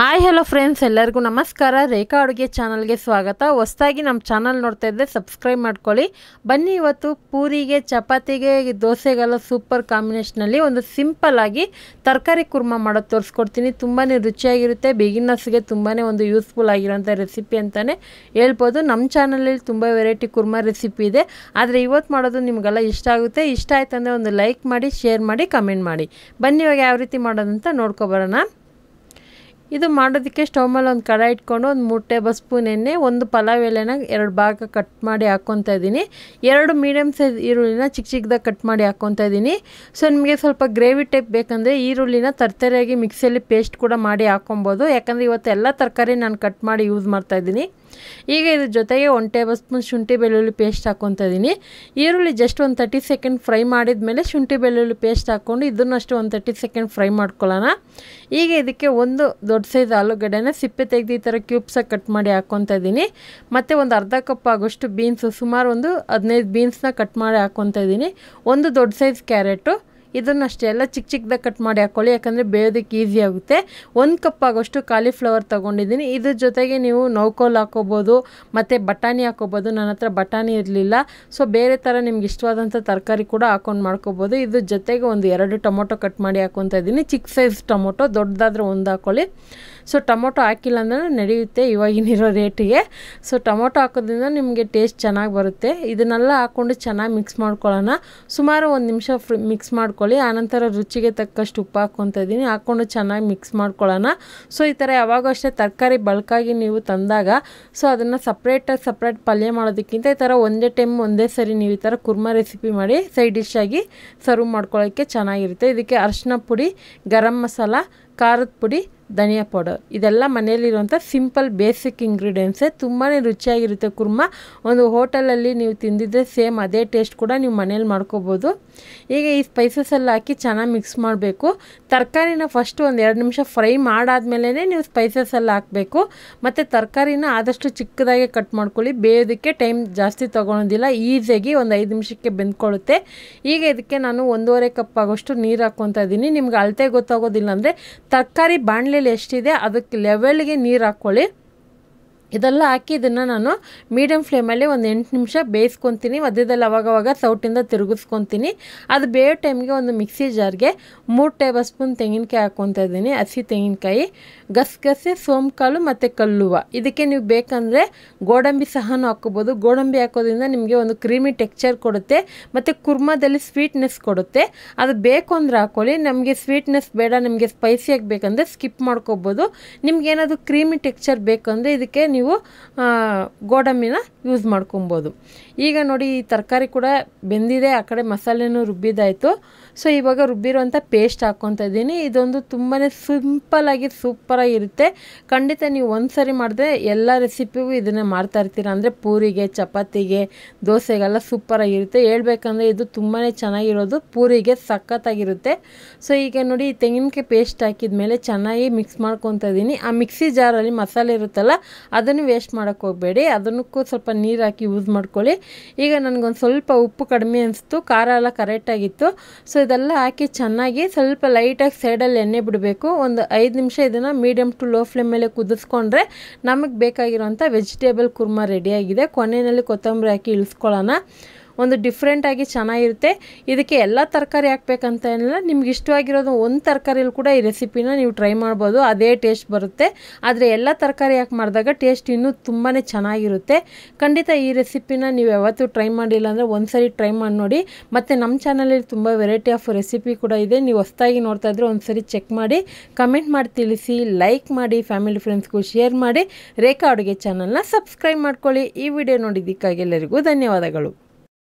hi hello friends ಎಲ್ಲರಿಗೂ ನಮಸ್ಕಾರ ರೇಖಾ ಅಡುಗೆ ಚಾನಲ್ಗೆ ಸ್ವಾಗತ ಹೊಸದಾಗಿ ನಮ್ಮ ಚಾನಲ್ ನೋಡ್ತಾ ಇದ್ದರೆ ಸಬ್ಸ್ಕ್ರೈಬ್ ಮಾಡ್ಕೊಳ್ಳಿ ಬನ್ನಿ ಇವತ್ತು ಪೂರಿಗೆ ಚಪಾತಿಗೆ ದೋಸೆಗೆಲ್ಲ ಸೂಪರ್ ಕಾಂಬಿನೇಷನಲ್ಲಿ ಒಂದು ಸಿಂಪಲ್ಲಾಗಿ ತರಕಾರಿ ಕುರ್ಮ ಮಾಡೋದು ತೋರಿಸ್ಕೊಡ್ತೀನಿ ತುಂಬಾ ರುಚಿಯಾಗಿರುತ್ತೆ ಬಿಗಿನರ್ಸ್ಗೆ ತುಂಬಾ ಒಂದು ಯೂಸ್ಫುಲ್ ಆಗಿರೋಂಥ ರೆಸಿಪಿ ಅಂತಲೇ ಹೇಳ್ಬೋದು ನಮ್ಮ ಚಾನಲಲ್ಲಿ ತುಂಬ ವೆರೈಟಿ ಕುರ್ಮ ರೆಸಿಪಿ ಇದೆ ಆದರೆ ಇವತ್ತು ಮಾಡೋದು ನಿಮಗೆಲ್ಲ ಇಷ್ಟ ಆಗುತ್ತೆ ಇಷ್ಟ ಅಂದರೆ ಒಂದು ಲೈಕ್ ಮಾಡಿ ಶೇರ್ ಮಾಡಿ ಕಮೆಂಟ್ ಮಾಡಿ ಬನ್ನಿ ಇವಾಗ ಯಾವ ರೀತಿ ಮಾಡೋದಂತ ನೋಡ್ಕೊಬರೋಣ ಇದು ಮಾಡೋದಕ್ಕೆ ಸ್ಟವ್ ಮೇಲೆ ಒಂದು ಕಡ ಇಟ್ಕೊಂಡು ಒಂದು ಮೂರು ಟೇಬಲ್ ಸ್ಪೂನ್ ಎಣ್ಣೆ ಒಂದು ಪಲಾವ್ ಎಲೆನ ಎರಡು ಭಾಗ ಕಟ್ ಮಾಡಿ ಹಾಕ್ಕೊತ ಇದ್ದೀನಿ ಎರಡು ಮೀಡಿಯಮ್ ಸೈಜ್ ಈರುಳ್ಳಿನ ಚಿಕ್ಕ ಚಿಕ್ಕದಾಗ ಕಟ್ ಮಾಡಿ ಹಾಕ್ಕೊತಾ ಇದ್ದೀನಿ ಸೊ ನಿಮಗೆ ಸ್ವಲ್ಪ ಗ್ರೇವಿ ಟೈಪ್ ಬೇಕಂದರೆ ಈರುಳ್ಳಿನ ತರ್ತರಿಯಾಗಿ ಮಿಕ್ಸಿಯಲ್ಲಿ ಪೇಸ್ಟ್ ಕೂಡ ಮಾಡಿ ಹಾಕ್ಕೊಬೋದು ಯಾಕಂದರೆ ಇವತ್ತು ಎಲ್ಲ ತರಕಾರಿ ನಾನು ಕಟ್ ಮಾಡಿ ಯೂಸ್ ಮಾಡ್ತಾಯಿದ್ದೀನಿ ಈಗ ಇದ್ರ ಜೊತೆಗೆ ಒಂದು ಟೇಬಲ್ ಸ್ಪೂನ್ ಶುಂಠಿ ಬೆಳ್ಳುಳ್ಳಿ ಪೇಸ್ಟ್ ಹಾಕ್ಕೊತಾ ಇದ್ದೀನಿ ಈರುಳ್ಳಿ ಜಸ್ಟ್ ಒಂದು ತರ್ಟಿ ಸೆಕೆಂಡ್ ಫ್ರೈ ಮಾಡಿದ ಮೇಲೆ ಶುಂಠಿ ಬೆಳ್ಳುಳ್ಳಿ ಪೇಸ್ಟ್ ಹಾಕ್ಕೊಂಡು ಇದನ್ನಷ್ಟು ಒಂದು ತರ್ಟಿ ಸೆಕೆಂಡ್ ಫ್ರೈ ಮಾಡ್ಕೊಳ್ಳೋಣ ಈಗ ಇದಕ್ಕೆ ಒಂದು ದೊಡ್ಡ ಸೈಜ್ ಆಲೂಗಡ್ಡೆನ ಸಿಪ್ಪೆ ತೆಗೆದು ಈ ಥರ ಕ್ಯೂಬ್ಸಾಗಿ ಕಟ್ ಮಾಡಿ ಹಾಕ್ಕೊತಾ ಇದ್ದೀನಿ ಮತ್ತು ಒಂದು ಅರ್ಧ ಕಪ್ ಆಗೋಷ್ಟು ಬೀನ್ಸು ಸುಮಾರು ಒಂದು ಹದಿನೈದು ಬೀನ್ಸ್ನ ಕಟ್ ಮಾಡಿ ಹಾಕ್ಕೊತಾ ಇದ್ದೀನಿ ಒಂದು ದೊಡ್ಡ ಸೈಜ್ ಕ್ಯಾರೆಟು ಇದನ್ನು ಎಲ್ಲ ಚಿಕ್ಕ ಚಿಕ್ಕದಾಗಿ ಕಟ್ ಮಾಡಿ ಹಾಕ್ಕೊಳ್ಳಿ ಯಾಕಂದರೆ ಬೇಯೋದಕ್ಕೆ ಈಸಿ ಆಗುತ್ತೆ ಒಂದು ಕಪ್ ಆಗೋಷ್ಟು ಕಾಲಿಫ್ಲವರ್ ತೊಗೊಂಡಿದ್ದೀನಿ ಇದ್ರ ಜೊತೆಗೆ ನೀವು ನೌಕೋಲ್ ಹಾಕೋಬೋದು ಮತ್ತು ಬಟಾಣಿ ಹಾಕೋಬೋದು ನನ್ನ ಹತ್ರ ಬಟಾಣಿ ಇರಲಿಲ್ಲ ಸೊ ಬೇರೆ ಥರ ನಿಮ್ಗೆ ಇಷ್ಟವಾದಂಥ ತರಕಾರಿ ಕೂಡ ಹಾಕೊಂಡು ಮಾಡ್ಕೋಬೋದು ಇದ್ರ ಜೊತೆಗೆ ಒಂದು ಎರಡು ಟೊಮೊಟೊ ಕಟ್ ಮಾಡಿ ಹಾಕ್ಕೊತಾ ಇದ್ದೀನಿ ಚಿಕ್ಕ ಸೈಜ್ ಟೊಮೊಟೊ ದೊಡ್ಡದಾದ್ರೆ ಒಂದು ಹಾಕ್ಕೊಳ್ಳಿ ಸೊ ಟೊಮೊಟೊ ಹಾಕಿಲ್ಲ ಅಂದ್ರೆ ನಡೆಯುತ್ತೆ ಇವಾಗಿನಿರೋ ರೇಟಿಗೆ ಸೊ ಟೊಮೊಟೊ ಹಾಕೋದ್ರಿಂದ ನಿಮಗೆ ಟೇಸ್ಟ್ ಚೆನ್ನಾಗಿ ಬರುತ್ತೆ ಇದನ್ನೆಲ್ಲ ಹಾಕ್ಕೊಂಡು ಚೆನ್ನಾಗಿ ಮಿಕ್ಸ್ ಮಾಡ್ಕೊಳ್ಳೋಣ ಸುಮಾರು ಒಂದು ನಿಮಿಷ ಫ್ರಿ ಮಿಕ್ಸ್ ಮಾಡ್ಕೊ ಹಾಕ್ಕೊಳ್ಳಿ ಆನಂತರ ರುಚಿಗೆ ತಕ್ಕಷ್ಟು ಉಪ್ಪು ಹಾಕ್ಕೊತ ಇದ್ದೀನಿ ಹಾಕ್ಕೊಂಡು ಚೆನ್ನಾಗಿ ಮಿಕ್ಸ್ ಮಾಡ್ಕೊಳ್ಳೋಣ ಸೊ ಈ ಥರ ಯಾವಾಗಷ್ಟೇ ತರಕಾರಿ ಬಲ್ಕಾಗಿ ನೀವು ತಂದಾಗ ಸೊ ಅದನ್ನು ಸಪ್ರೇಟಾಗಿ ಸಪ್ರೇಟ್ ಪಲ್ಯ ಮಾಡೋದಕ್ಕಿಂತ ಈ ಥರ ಒಂದೇ ಟೈಮ್ ಒಂದೇ ಸರಿ ನೀವು ಈ ಥರ ಕುರ್ಮ ರೆಸಿಪಿ ಮಾಡಿ ಸೈಡ್ ಡಿಶ್ಶಾಗಿ ಸರ್ವ್ ಮಾಡ್ಕೊಳ್ಳೋಕ್ಕೆ ಚೆನ್ನಾಗಿರುತ್ತೆ ಇದಕ್ಕೆ ಅರಿಶಿನ ಪುಡಿ ಗರಂ ಮಸಾಲ ಖಾರದ ಪುಡಿ ಧನಿಯಾ ಪೌಡರ್ ಇದೆಲ್ಲ ಮನೆಯಲ್ಲಿರುವಂಥ ಸಿಂಪಲ್ ಬೇಸಿಕ್ ಇಂಗ್ರೀಡಿಯೆಂಟ್ಸೇ ತುಂಬಾ ರುಚಿಯಾಗಿರುತ್ತೆ ಕುರ್ಮ ಒಂದು ಹೋಟೆಲಲ್ಲಿ ನೀವು ತಿಂದಿದ್ದರೆ ಸೇಮ್ ಅದೇ ಟೇಸ್ಟ್ ಕೂಡ ನೀವು ಮನೇಲಿ ಮಾಡ್ಕೋಬೋದು ಈಗ ಈ ಸ್ಪೈಸಸ್ ಎಲ್ಲ ಹಾಕಿ ಚೆನ್ನಾಗಿ ಮಿಕ್ಸ್ ಮಾಡಬೇಕು ತರಕಾರಿನ ಫಸ್ಟ್ ಒಂದು ಎರಡು ನಿಮಿಷ ಫ್ರೈ ಮಾಡಾದ್ಮೇಲೆ ನೀವು ಸ್ಪೈಸಸ್ ಎಲ್ಲ ಹಾಕಬೇಕು ಮತ್ತು ತರಕಾರಿನ ಆದಷ್ಟು ಚಿಕ್ಕದಾಗಿ ಕಟ್ ಮಾಡ್ಕೊಳ್ಳಿ ಬೇಯೋದಕ್ಕೆ ಟೈಮ್ ಜಾಸ್ತಿ ತೊಗೊಳೋದಿಲ್ಲ ಈಸಿಯಾಗಿ ಒಂದು ಐದು ನಿಮಿಷಕ್ಕೆ ಬೆಂದ್ಕೊಳ್ಳುತ್ತೆ ಈಗ ಇದಕ್ಕೆ ನಾನು ಒಂದೂವರೆ ಕಪ್ ಆಗೋಷ್ಟು ನೀರು ಹಾಕ್ಕೊತಾ ಇದ್ದೀನಿ ನಿಮ್ಗೆ ಅಳತೆ ಗೊತ್ತಾಗೋದಿಲ್ಲ ಅಂದರೆ ತರಕಾರಿ ಬಾಣಲೆ ಎಷ್ಟಿದೆ ಅದಕ್ಕೆ ಲೆವೆಲ್ಗೆ ನೀರು ಹಾಕ್ಕೊಳ್ಳಿ ಇದೆಲ್ಲ ಹಾಕಿ ಇದನ್ನು ನಾನು ಮೀಡಿಯಮ್ ಫ್ಲೇಮಲ್ಲಿ ಒಂದು ಎಂಟು ನಿಮಿಷ ಬೇಯಿಸ್ಕೊತೀನಿ ಮಧ್ಯದಲ್ಲಿ ಅವಾಗವಾಗ ಸೌಟಿಂದ ತಿರುಗಿಸ್ಕೊತೀನಿ ಅದು ಬೇಯೋ ಟೈಮ್ಗೆ ಒಂದು ಮಿಕ್ಸಿ ಜಾರ್ಗೆ ಮೂರು ಟೇಬಲ್ ಸ್ಪೂನ್ ತೆಂಗಿನಕಾಯಿ ಹಾಕ್ಕೊತಾ ಇದ್ದೀನಿ ಹಸಿ ತೆಂಗಿನಕಾಯಿ ಗಸಗಸೆ ಸೋಂಕಾಳು ಮತ್ತು ಕಲ್ಲುವ ಇದಕ್ಕೆ ನೀವು ಬೇಕಂದರೆ ಗೋಡಂಬಿ ಸಹ ಹಾಕ್ಕೋಬೋದು ಗೋಡಂಬಿ ಹಾಕೋದ್ರಿಂದ ನಿಮಗೆ ಒಂದು ಕ್ರೀಮಿ ಟೆಕ್ಸ್ಚರ್ ಕೊಡುತ್ತೆ ಮತ್ತು ಕುರ್ಮಾದಲ್ಲಿ ಸ್ವೀಟ್ನೆಸ್ ಕೊಡುತ್ತೆ ಅದು ಬೇಕು ಅಂದರೆ ಹಾಕೊಳ್ಳಿ ನಮಗೆ ಸ್ವೀಟ್ನೆಸ್ ಬೇಡ ನಿಮಗೆ ಸ್ಪೈಸಿಯಾಗಿ ಬೇಕಂದರೆ ಸ್ಕಿಪ್ ಮಾಡ್ಕೋಬೋದು ನಿಮ್ಗೆ ಏನಾದರೂ ಕ್ರೀಮಿ ಟೆಕ್ಸ್ಚರ್ ಬೇಕಂದರೆ ಇದಕ್ಕೆ ನೀವು ನೀವು ಗೋಡಂಬಿನ ಯೂಸ್ ಮಾಡ್ಕೊಬೋದು ಈಗ ನೋಡಿ ಈ ತರಕಾರಿ ಕೂಡ ಬೆಂದಿದೆ ಆ ಕಡೆ ಮಸಾಲೆನೂ ರುಬ್ಬಿದಾಯಿತು ಸೊ ಇವಾಗ ರುಬ್ಬಿರುವಂಥ ಪೇಸ್ಟ್ ಹಾಕ್ಕೊತಾ ಇದ್ದೀನಿ ಇದೊಂದು ತುಂಬಾ ಸಿಂಪಲ್ಲಾಗಿ ಸೂಪರಾಗಿರುತ್ತೆ ಖಂಡಿತ ನೀವು ಒಂದು ಸರಿ ಮಾಡಿದ್ರೆ ಎಲ್ಲ ರೆಸಿಪಿಗೂ ಇದನ್ನೇ ಮಾಡ್ತಾ ಇರ್ತೀರ ಅಂದರೆ ಪೂರಿಗೆ ಚಪಾತಿಗೆ ದೋಸೆಗೆಲ್ಲ ಸೂಪರಾಗಿರುತ್ತೆ ಹೇಳ್ಬೇಕಂದ್ರೆ ಇದು ತುಂಬಾ ಚೆನ್ನಾಗಿರೋದು ಪೂರಿಗೆ ಸಖತ್ತಾಗಿರುತ್ತೆ ಸೊ ಈಗ ನೋಡಿ ಈ ತೆಂಗಿನಕಾಯಿ ಪೇಸ್ಟ್ ಹಾಕಿದ ಮೇಲೆ ಚೆನ್ನಾಗಿ ಮಿಕ್ಸ್ ಮಾಡ್ಕೊತ ಇದ್ದೀನಿ ಆ ಮಿಕ್ಸಿ ಜಾರಲ್ಲಿ ಮಸಾಲೆ ಇರುತ್ತಲ್ಲ ಅದನ್ನು ಅದನ್ನು ವೇಸ್ಟ್ ಮಾಡೋಕ್ಕೆ ಹೋಗಬೇಡಿ ಅದನ್ನಕ್ಕೂ ಸ್ವಲ್ಪ ನೀರು ಹಾಕಿ ಯೂಸ್ ಮಾಡ್ಕೊಳ್ಳಿ ಈಗ ನನಗೊಂದು ಸ್ವಲ್ಪ ಉಪ್ಪು ಕಡಿಮೆ ಅನಿಸ್ತು ಖಾರ ಎಲ್ಲ ಕರೆಕ್ಟಾಗಿತ್ತು ಸೊ ಇದೆಲ್ಲ ಹಾಕಿ ಚೆನ್ನಾಗಿ ಸ್ವಲ್ಪ ಲೈಟಾಗಿ ಸೈಡಲ್ಲಿ ಎಣ್ಣೆ ಬಿಡಬೇಕು ಒಂದು ಐದು ನಿಮಿಷ ಇದನ್ನು ಮೀಡಿಯಮ್ ಟು ಲೋ ಫ್ಲೇಮ್ ಮೇಲೆ ಕುದಿಸ್ಕೊಂಡ್ರೆ ನಮಗೆ ಬೇಕಾಗಿರುವಂಥ ವೆಜಿಟೇಬಲ್ ಕುರ್ಮಾ ರೆಡಿಯಾಗಿದೆ ಕೊನೆಯಲ್ಲಿ ಕೊತ್ತಂಬರಿ ಹಾಕಿ ಇಳಿಸ್ಕೊಳ್ಳೋಣ ಒಂದು ಡಿಫ್ರೆಂಟಾಗಿ ಚೆನ್ನಾಗಿರುತ್ತೆ ಇದಕ್ಕೆ ಎಲ್ಲ ತರಕಾರಿ ಹಾಕ್ಬೇಕಂತ ಏನಿಲ್ಲ ನಿಮ್ಗೆ ಇಷ್ಟವಾಗಿರೋದು ಒಂದು ತರಕಾರಿಯಲ್ಲಿ ಕೂಡ ಈ ರೆಸಿಪಿನ ನೀವು ಟ್ರೈ ಮಾಡ್ಬೋದು ಅದೇ ಟೇಸ್ಟ್ ಬರುತ್ತೆ ಆದರೆ ಎಲ್ಲ ತರಕಾರಿ ಹಾಕಿ ಮಾಡಿದಾಗ ಟೇಸ್ಟ್ ಇನ್ನೂ ತುಂಬಾ ಚೆನ್ನಾಗಿರುತ್ತೆ ಖಂಡಿತ ಈ ರೆಸಿಪಿನ ನೀವು ಯಾವತ್ತೂ ಟ್ರೈ ಮಾಡಿಲ್ಲ ಅಂದರೆ ಒಂದು ಸರಿ ಟ್ರೈ ಮಾಡಿ ನೋಡಿ ಮತ್ತು ನಮ್ಮ ಚಾನಲಲ್ಲಿ ತುಂಬ ವೆರೈಟಿ ಆಫ್ ರೆಸಿಪಿ ಕೂಡ ಇದೆ ನೀವು ಹೊಸದಾಗಿ ನೋಡ್ತಾ ಇದ್ರೆ ಒಂದು ಸರಿ ಚೆಕ್ ಮಾಡಿ ಕಮೆಂಟ್ ಮಾಡಿ ತಿಳಿಸಿ ಲೈಕ್ ಮಾಡಿ ಫ್ಯಾಮಿಲಿ ಫ್ರೆಂಡ್ಸ್ಗೂ ಶೇರ್ ಮಾಡಿ ರೇಖಾ ಅಡುಗೆ ಚಾನಲ್ನ ಸಬ್ಸ್ಕ್ರೈಬ್ ಮಾಡ್ಕೊಳ್ಳಿ ಈ ವಿಡಿಯೋ ನೋಡಿದ್ದಕ್ಕಾಗಿ ಎಲ್ಲರಿಗೂ ಧನ್ಯವಾದಗಳು